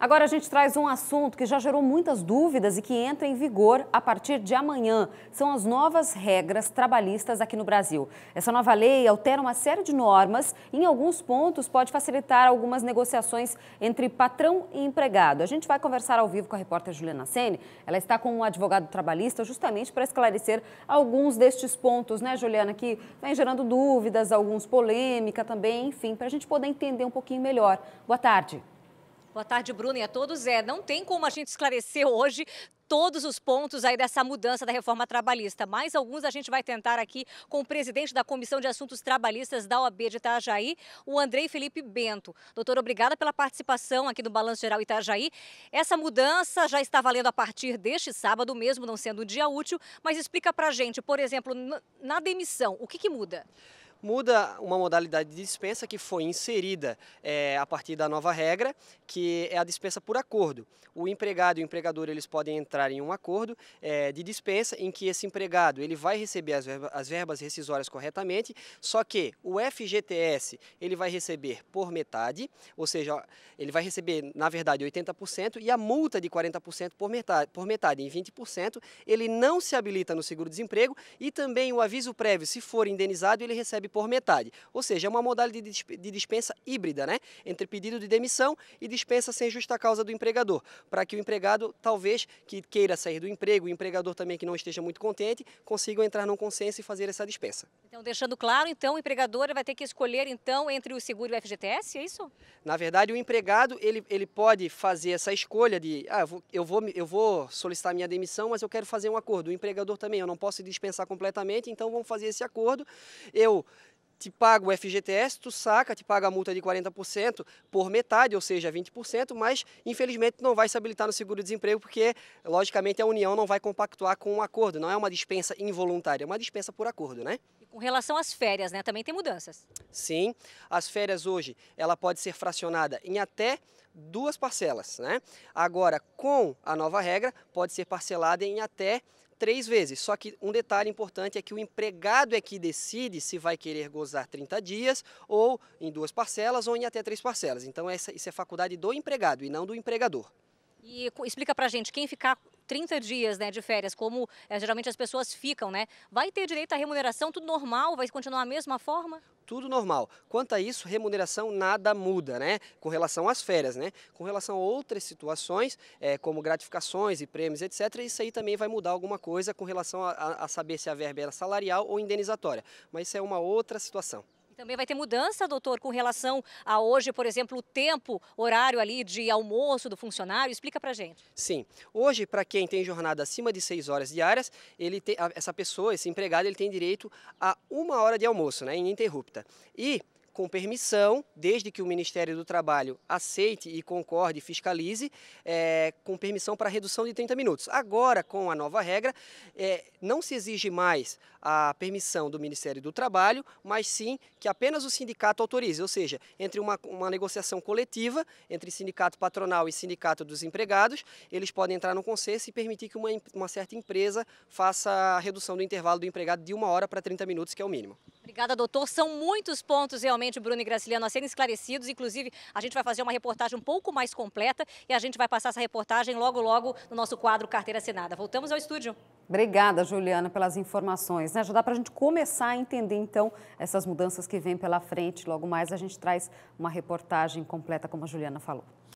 Agora a gente traz um assunto que já gerou muitas dúvidas e que entra em vigor a partir de amanhã. São as novas regras trabalhistas aqui no Brasil. Essa nova lei altera uma série de normas e, em alguns pontos, pode facilitar algumas negociações entre patrão e empregado. A gente vai conversar ao vivo com a repórter Juliana Sene. Ela está com um advogado trabalhista justamente para esclarecer alguns destes pontos, né, Juliana, que vem gerando dúvidas, alguns polêmica também, enfim, para a gente poder entender um pouquinho melhor. Boa tarde. Boa tarde, Bruno, e a todos. É, não tem como a gente esclarecer hoje todos os pontos aí dessa mudança da reforma trabalhista, mas alguns a gente vai tentar aqui com o presidente da Comissão de Assuntos Trabalhistas da OAB de Itajaí, o Andrei Felipe Bento. Doutor, obrigada pela participação aqui no Balanço Geral Itajaí. Essa mudança já está valendo a partir deste sábado mesmo, não sendo um dia útil, mas explica pra gente, por exemplo, na demissão, o que, que muda? Muda muda uma modalidade de dispensa que foi inserida é, a partir da nova regra, que é a dispensa por acordo. O empregado e o empregador eles podem entrar em um acordo é, de dispensa em que esse empregado ele vai receber as verbas, as verbas rescisórias corretamente, só que o FGTS ele vai receber por metade, ou seja, ele vai receber na verdade 80% e a multa de 40% por metade, por metade em 20%, ele não se habilita no seguro-desemprego e também o aviso prévio, se for indenizado, ele recebe por metade. Ou seja, é uma modalidade de dispensa híbrida, né? Entre pedido de demissão e dispensa sem justa causa do empregador, para que o empregado, talvez, que queira sair do emprego, o empregador também que não esteja muito contente, consiga entrar num consenso e fazer essa dispensa. Então, deixando claro, então, o empregador vai ter que escolher, então, entre o seguro e o FGTS, é isso? Na verdade, o empregado, ele, ele pode fazer essa escolha de, ah, eu vou, eu vou, eu vou solicitar minha demissão, mas eu quero fazer um acordo. O empregador também, eu não posso dispensar completamente, então vamos fazer esse acordo. Eu te paga o FGTS, tu saca, te paga a multa de 40% por metade, ou seja, 20%, mas infelizmente não vai se habilitar no seguro-desemprego porque, logicamente, a União não vai compactuar com um acordo, não é uma dispensa involuntária, é uma dispensa por acordo, né? E com relação às férias, né, também tem mudanças. Sim, as férias hoje, ela pode ser fracionada em até duas parcelas, né? Agora, com a nova regra, pode ser parcelada em até três vezes. Só que um detalhe importante é que o empregado é que decide se vai querer gozar 30 dias ou em duas parcelas ou em até três parcelas. Então essa, isso é faculdade do empregado e não do empregador. E explica para gente, quem ficar 30 dias né, de férias, como é, geralmente as pessoas ficam, né? Vai ter direito à remuneração, tudo normal? Vai continuar a mesma forma? tudo normal. Quanto a isso, remuneração nada muda, né? Com relação às férias, né? Com relação a outras situações, é, como gratificações e prêmios, etc., isso aí também vai mudar alguma coisa com relação a, a saber se a verba era salarial ou indenizatória. Mas isso é uma outra situação. Também vai ter mudança, doutor, com relação a hoje, por exemplo, o tempo, horário ali de almoço do funcionário? Explica pra gente. Sim. Hoje, para quem tem jornada acima de 6 horas diárias, ele tem, essa pessoa, esse empregado, ele tem direito a uma hora de almoço, né, ininterrupta. E com permissão, desde que o Ministério do Trabalho aceite e concorde e fiscalize, é, com permissão para redução de 30 minutos. Agora, com a nova regra, é, não se exige mais a permissão do Ministério do Trabalho, mas sim que apenas o sindicato autorize, ou seja, entre uma, uma negociação coletiva, entre sindicato patronal e sindicato dos empregados, eles podem entrar no consenso e permitir que uma, uma certa empresa faça a redução do intervalo do empregado de uma hora para 30 minutos, que é o mínimo. Obrigada, doutor. São muitos pontos realmente, Bruno e Graciliano, a serem esclarecidos. Inclusive, a gente vai fazer uma reportagem um pouco mais completa e a gente vai passar essa reportagem logo, logo no nosso quadro Carteira Assinada. Voltamos ao estúdio. Obrigada, Juliana, pelas informações. Né? Já dá para a gente começar a entender, então, essas mudanças que vêm pela frente. Logo mais a gente traz uma reportagem completa, como a Juliana falou.